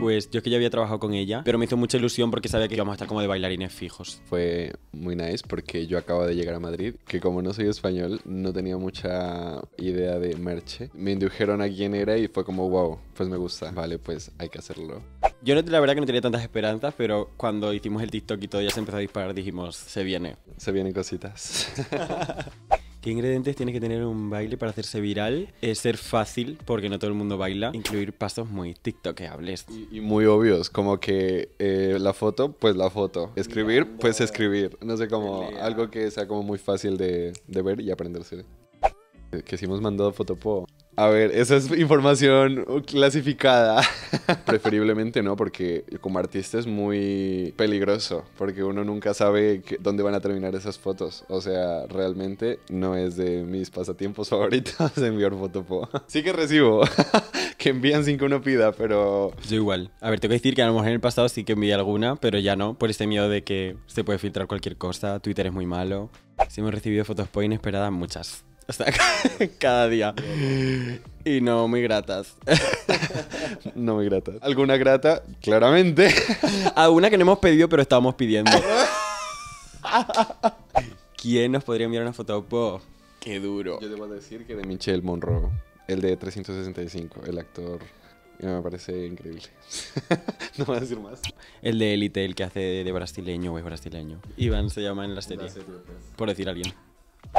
Pues yo que ya había trabajado con ella, pero me hizo mucha ilusión porque sabía que íbamos a estar como de bailarines fijos. Fue muy nice porque yo acabo de llegar a Madrid, que como no soy español, no tenía mucha idea de merche. Me indujeron a quién era y fue como, wow, pues me gusta. Vale, pues hay que hacerlo. Yo no, la verdad que no tenía tantas esperanzas, pero cuando hicimos el TikTok y todo ya se empezó a disparar, dijimos, se viene. Se vienen cositas. ¿Qué ingredientes tiene que tener un baile para hacerse viral? Es ser fácil, porque no todo el mundo baila. Incluir pasos muy tiktokables. Y, muy obvios, como que eh, la foto, pues la foto. Escribir, pues escribir. No sé, como algo que sea como muy fácil de ver y aprenderse. Que si hemos mandado fotopo. A ver, esa es información clasificada. Preferiblemente no, porque como artista es muy peligroso, porque uno nunca sabe dónde van a terminar esas fotos. O sea, realmente no es de mis pasatiempos favoritos enviar fotopó. Sí que recibo que envían sin que uno pida, pero... Yo igual. A ver, tengo que decir que a lo mejor en el pasado sí que envié alguna, pero ya no, por este miedo de que se puede filtrar cualquier cosa, Twitter es muy malo. Sí hemos recibido fotos inesperadas, muchas. cada día. Y no muy gratas. no muy gratas. ¿Alguna grata? Claramente. Alguna que no hemos pedido, pero estábamos pidiendo. ¿Quién nos podría enviar una foto? ¡Qué duro! Yo a decir que de Michelle Monroe, el de 365, el actor. Me parece increíble. no voy a decir más. El de Elite, el que hace de brasileño o es brasileño. Iván se llama en la serie. Pues. por decir alguien.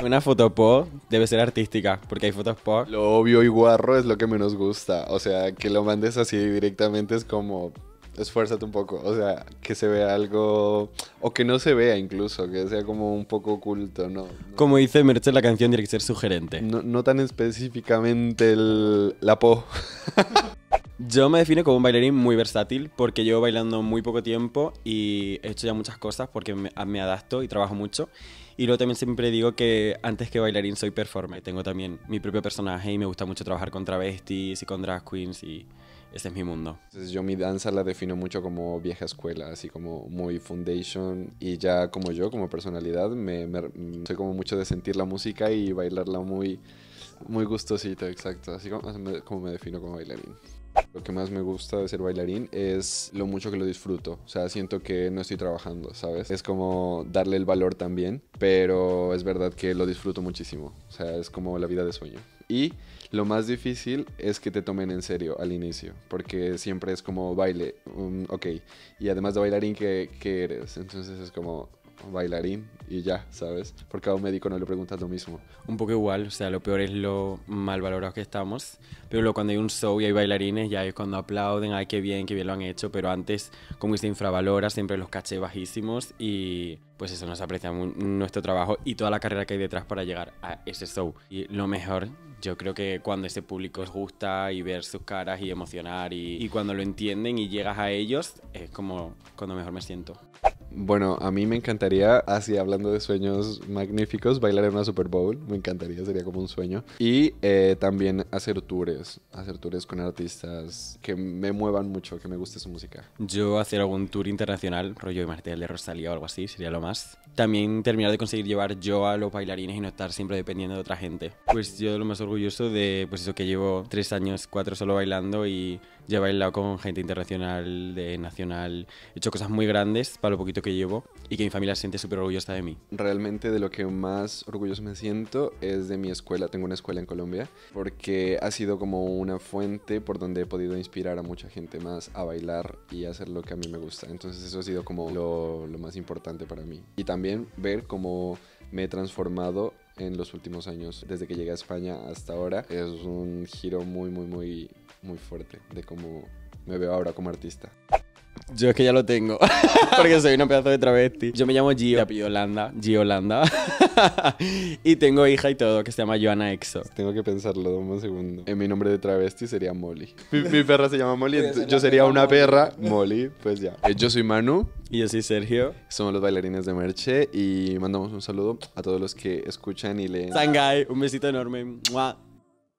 Una foto po debe ser artística, porque hay fotos po. Lo obvio y guarro es lo que menos gusta. O sea, que lo mandes así directamente es como esfuérzate un poco. O sea, que se vea algo. O que no se vea incluso, que sea como un poco oculto, ¿no? Como dice Merche, la canción tiene que ser sugerente. No, no tan específicamente el, la po. Yo me defino como un bailarín muy versátil porque llevo bailando muy poco tiempo y he hecho ya muchas cosas porque me, adapto y trabajo mucho. Y luego también siempre digo que antes que bailarín soy performer. Tengo también mi propio personaje y me gusta mucho trabajar con travestis y con drag queens y ese es mi mundo. yo mi danza la defino mucho como vieja escuela, así como muy foundation y ya como yo, como personalidad, me, me soy como mucho de sentir la música y bailarla muy muy gustosito, exacto. Así como, como me defino como bailarín. Lo que más me gusta de ser bailarín es lo mucho que lo disfruto. O sea, siento que no estoy trabajando, ¿sabes? Es como darle el valor también, pero es verdad que lo disfruto muchísimo. O sea, es como la vida de sueño. Y lo más difícil es que te tomen en serio al inicio, porque siempre es como baile, ok. Y además de bailarín, que ¿qué, eres? Entonces es como, bailarín y ya, ¿sabes? Porque a un médico no le preguntas lo mismo. Un poco igual, o sea, lo peor es lo mal valorados que estamos, pero luego cuando hay un show y hay bailarines, ya es cuando aplauden, ay, qué bien, qué bien lo han hecho, pero antes, como se infravalora, siempre los caché bajísimos y pues eso nos aprecia nuestro trabajo y toda la carrera que hay detrás para llegar a ese show. Y lo mejor, yo creo que cuando ese público os gusta y ver sus caras y emocionar y, y cuando lo entienden y llegas a ellos, es como cuando mejor me siento. Bueno, a mí me encantaría, así hablando de sueños magníficos, bailar en una Super Bowl. Me encantaría, sería como un sueño. Y eh, también hacer tours, hacer tours con artistas que me muevan mucho, que me guste su música. Yo hacer algún tour internacional, rollo Martel de Rosalía o algo así, sería lo más. También terminar de conseguir llevar yo a los bailarines y no estar siempre dependiendo de otra gente. Pues yo lo más orgulloso de, pues eso que llevo tres años, cuatro solo bailando y ya con gente internacional, de nacional, he hecho cosas muy grandes para lo poquito que llevo y que mi familia se siente súper orgullosa de mí. Realmente de lo que más orgulloso me siento es de mi escuela. Tengo una escuela en Colombia porque ha sido como una fuente por donde he podido inspirar a mucha gente más a bailar y hacer lo que a mí me gusta. Entonces eso ha sido como lo, lo más importante para mí. Y también ver cómo me he transformado en los últimos años, desde que llegué a España hasta ahora, es un giro muy, muy, muy, muy fuerte de cómo me veo ahora como artista. Yo es que ya lo tengo. Porque soy una pedazo de travesti. Yo me llamo Gio. Giolanda, apellido Holanda. Gio y tengo hija y todo que se llama Joana Exo. Tengo que pensarlo, un segundo. En eh, mi nombre de travesti sería Molly. Mi, perra se llama Molly. yo sería una perra. Molly, pues ya. Eh, yo soy Manu. Y yo soy Sergio. Somos los bailarines de Merche. Y mandamos un saludo a todos los que escuchan y leen. Sangai, un besito enorme.